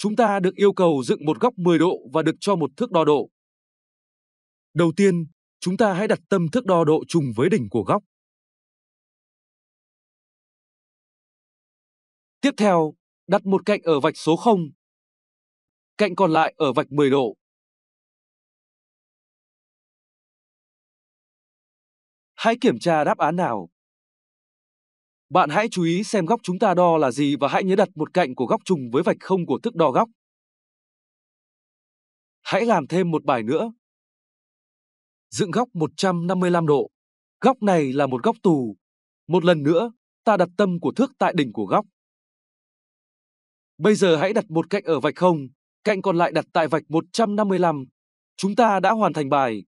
chúng ta được yêu cầu dựng một góc 10 độ và được cho một thước đo độ. Đầu tiên, chúng ta hãy đặt tâm thước đo độ trùng với đỉnh của góc. Tiếp theo, đặt một cạnh ở vạch số 0, cạnh còn lại ở vạch 10 độ. Hãy kiểm tra đáp án nào. Bạn hãy chú ý xem góc chúng ta đo là gì và hãy nhớ đặt một cạnh của góc trùng với vạch không của thước đo góc. Hãy làm thêm một bài nữa. Dựng góc 155 độ. Góc này là một góc tù. Một lần nữa, ta đặt tâm của thước tại đỉnh của góc. Bây giờ hãy đặt một cạnh ở vạch không, cạnh còn lại đặt tại vạch 155. Chúng ta đã hoàn thành bài.